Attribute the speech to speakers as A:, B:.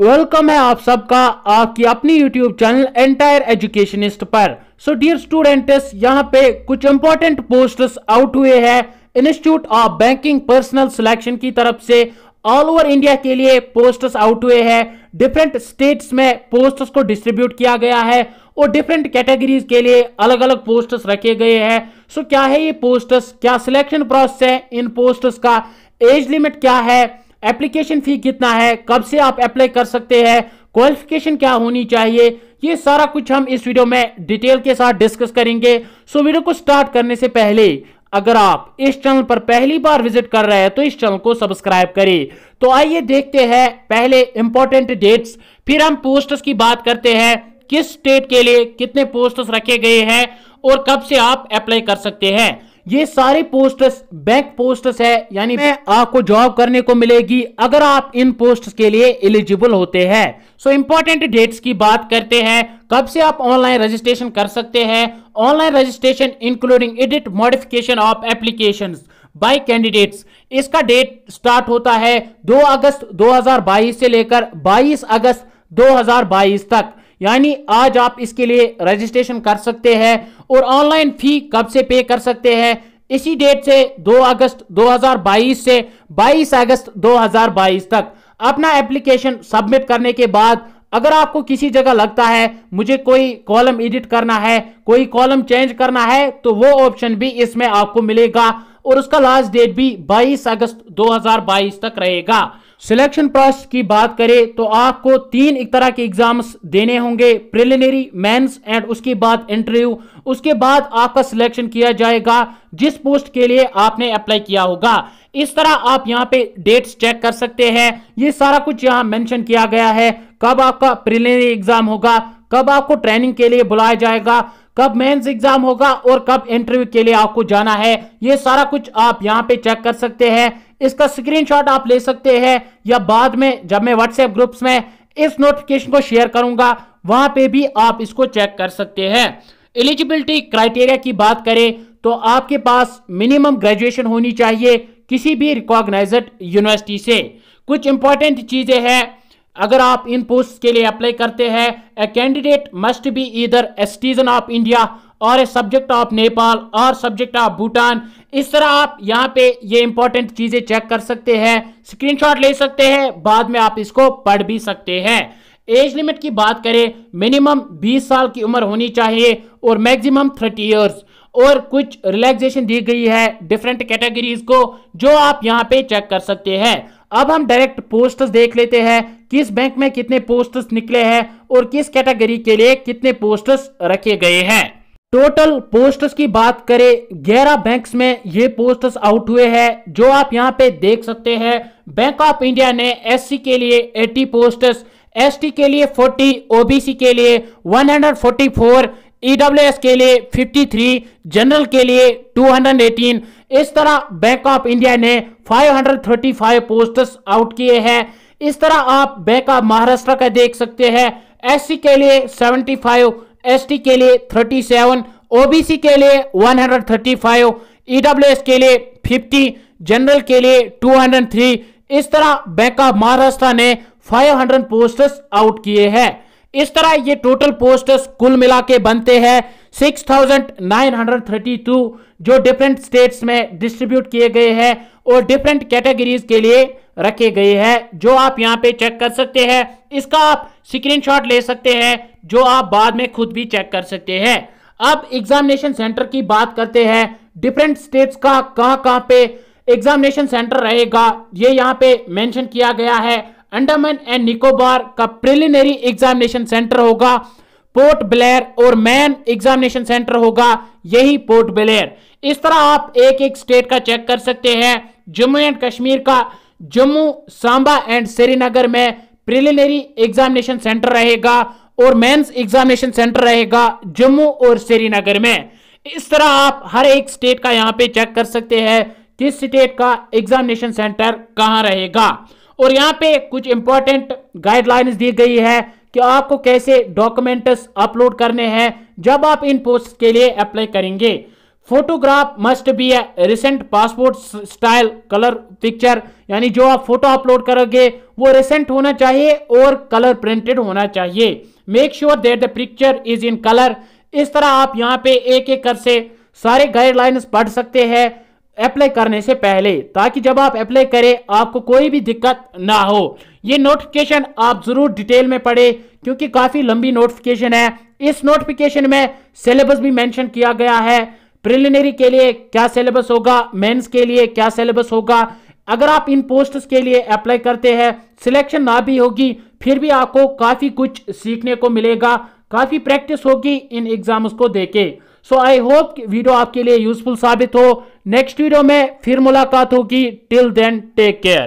A: welcome है आप सबका आपकी अपनी यूट्यूब चैनल एंटायर एजुकेशनिस्ट पर सो डियर स्टूडेंट्स यहाँ पे कुछ इंपॉर्टेंट पोस्टर्स आउट हुए हैं institute of banking personnel selection की तरफ से ऑल ओवर इंडिया के लिए पोस्टर्स आउट हुए हैं डिफरेंट स्टेट्स में पोस्टर्स को डिस्ट्रीब्यूट किया गया है और डिफरेंट कैटेगरीज के लिए अलग अलग पोस्टर्स रखे गए हैं सो क्या है ये पोस्टर्स क्या सिलेक्शन प्रोसेस है इन पोस्टर्स का एज लिमिट क्या है एप्लीकेशन फी कितना है कब से आप अप्लाई कर सकते हैं क्वालिफिकेशन क्या होनी चाहिए ये सारा कुछ हम इस वीडियो में डिटेल के साथ डिस्कस करेंगे सो वीडियो को स्टार्ट करने से पहले अगर आप इस चैनल पर पहली बार विजिट कर रहे हैं तो इस चैनल को सब्सक्राइब करें तो आइए देखते हैं पहले इंपॉर्टेंट डेट्स फिर हम पोस्टर्स की बात करते हैं किस स्टेट के लिए कितने पोस्टर्स रखे गए हैं और कब से आप अप्लाई कर सकते हैं ये सारे पोस्टर्स बैंक पोस्टर्स है यानी आपको जॉब करने को मिलेगी अगर आप इन पोस्ट के लिए एलिजिबल होते हैं सो इंपॉर्टेंट डेट्स की बात करते हैं कब से आप ऑनलाइन रजिस्ट्रेशन कर सकते हैं online registration including edit modification of application by candidates इसका डेट स्टार्ट होता है 2 अगस्त 2022 से लेकर 22 अगस्त 2022 तक यानी आज आप इसके लिए रजिस्ट्रेशन कर सकते हैं और ऑनलाइन फी कब से पे कर सकते हैं इसी डेट से 2 अगस्त 2022 से 22 अगस्त 2022 तक अपना एप्लीकेशन सबमिट करने के बाद अगर आपको किसी जगह लगता है मुझे कोई कॉलम एडिट करना है कोई कॉलम चेंज करना है तो वो ऑप्शन भी इसमें आपको मिलेगा और उसका लास्ट डेट भी 22 अगस्त 2022 तक रहेगा सिलेक्शन प्रोसेस की बात करें तो आपको तीन तरह के एग्जाम्स देने होंगे प्रिलिमिनरी मेंस एंड उसके बाद इंटरव्यू उसके बाद आपका सिलेक्शन किया जाएगा जिस पोस्ट के लिए आपने अप्लाई किया होगा इस तरह आप यहां पे डेट्स चेक कर सकते हैं ये सारा कुछ यहां मेंशन किया गया है कब आपका प्रिलिमिनरी एग्जाम होगा कब आपको ट्रेनिंग के लिए बुलाया जाएगा कब मेंस एग्जाम होगा और कब इंटरव्यू के लिए आपको जाना है ये सारा कुछ आप यहाँ पे चेक कर सकते हैं इसका स्क्रीनशॉट आप ले सकते हैं या बाद में जब मैं व्हाट्सएप ग्रुप्स में इस नोटिफिकेशन को शेयर करूंगा वहां पे भी आप इसको चेक कर सकते हैं एलिजिबिलिटी क्राइटेरिया की बात करें तो आपके पास मिनिमम ग्रेजुएशन होनी चाहिए किसी भी रिकॉग्नाइज्ड यूनिवर्सिटी से कुछ इंपॉर्टेंट चीज़ें हैं अगर आप इन पोस्ट के लिए अप्लाई करते हैं a candidate must be either a citizen of India और सब्जेक्ट ऑफ नेपाल और सब्जेक्ट ऑफ भूटान इस तरह आप यहाँ पे ये इंपॉर्टेंट चीजें चेक कर सकते हैं स्क्रीनशॉट ले सकते हैं बाद में आप इसको पढ़ भी सकते हैं एज लिमिट की बात करें मिनिमम 20 साल की उम्र होनी चाहिए और मैक्सिमम 30 इयर्स और कुछ रिलैक्सेशन दी गई है डिफरेंट कैटेगरीज को जो आप यहाँ पे चेक कर सकते हैं अब हम डायरेक्ट पोस्ट देख लेते हैं किस बैंक में कितने पोस्ट निकले हैं और किस कैटेगरी के लिए कितने पोस्ट रखे गए हैं टोटल पोस्टर्स की बात करें ग्यारह बैंक्स में ये पोस्टर्स आउट हुए हैं जो आप यहां पे देख सकते हैं बैंक ऑफ इंडिया ने एससी के लिए 80 पोस्टर्स एसटी के लिए 40 ओबीसी के लिए 144 ईडब्ल्यूएस e के लिए 53 जनरल के लिए 218 इस तरह बैंक ऑफ इंडिया ने 535 पोस्टर्स आउट किए हैं इस तरह आप बैंक ऑफ महाराष्ट्र का देख सकते हैं एस के लिए सेवेंटी एसटी के लिए 37, ओबीसी के लिए 135, ईडब्ल्यूएस e के लिए 50, जनरल के लिए 203, इस तरह बैंक ऑफ महाराष्ट्र ने 500 पोस्टर्स आउट किए हैं इस तरह ये टोटल पोस्टर्स कुल मिला के बनते हैं 6,932 जो डिफरेंट स्टेट्स में डिस्ट्रीब्यूट किए गए हैं और डिफरेंट कैटेगरीज के लिए रखे गए हैं जो आप यहाँ पे चेक कर सकते हैं इसका आप स्क्रीनशॉट ले सकते हैं जो आप बाद में खुद भी चेक कर सकते हैं अब एग्जामिनेशन सेंटर की बात करते हैं डिफरेंट स्टेट्स का कहां कहां पे एग्जामिनेशन सेंटर रहेगा ये यहां पे मेंशन किया गया है अंडमान एंड निकोबार का प्रिलिमिनरी एग्जामिनेशन सेंटर होगा पोर्ट ब्लेयर और मैन एग्जामिनेशन सेंटर होगा यही पोर्ट ब्लेयर इस तरह आप एक एक स्टेट का चेक कर सकते हैं जम्मू एंड कश्मीर का जम्मू सांबा एंड श्रीनगर में प्रिलिमिनरी एग्जामिनेशन सेंटर रहेगा और मेंस एग्जामिनेशन सेंटर रहेगा जम्मू और श्रीनगर में इस तरह आप हर एक स्टेट का यहाँ पे चेक कर सकते हैं किस स्टेट का एग्जामिनेशन सेंटर कहाँ रहेगा और यहाँ पे कुछ इंपॉर्टेंट गाइडलाइंस दी गई है कि आपको कैसे डॉक्यूमेंट्स अपलोड करने हैं जब आप इन पोस्ट के लिए अप्लाई करेंगे photograph must be a recent passport style colour picture यानी जो आप फोटो अपलोड करोगे वो रिसेंट होना चाहिए और कलर प्रिंटेड होना चाहिए make sure that the picture is in colour इस तरह आप यहाँ पे एक एक कर से सारे गाइडलाइंस पढ़ सकते हैं अप्लाई करने से पहले ताकि जब आप अप्लाई करें आपको कोई भी दिक्कत ना हो ये नोटिफिकेशन आप ज़रूर डिटेल में पढ़े क्योंकि काफ़ी लंबी नोटिफिकेशन है इस नोटिफिकेशन में सिलेबस भी मेंशन किया गया है प्रिलिनरी के लिए क्या सिलेबस होगा मेंस के लिए क्या सिलेबस होगा अगर आप इन पोस्ट के लिए अप्लाई करते हैं सिलेक्शन ना भी होगी फिर भी आपको काफ़ी कुछ सीखने को मिलेगा काफ़ी प्रैक्टिस होगी इन एग्जाम्स को देके सो आई होप वीडियो आपके लिए यूजफुल साबित हो नेक्स्ट वीडियो में फिर मुलाकात होगी टिल देन टेक केयर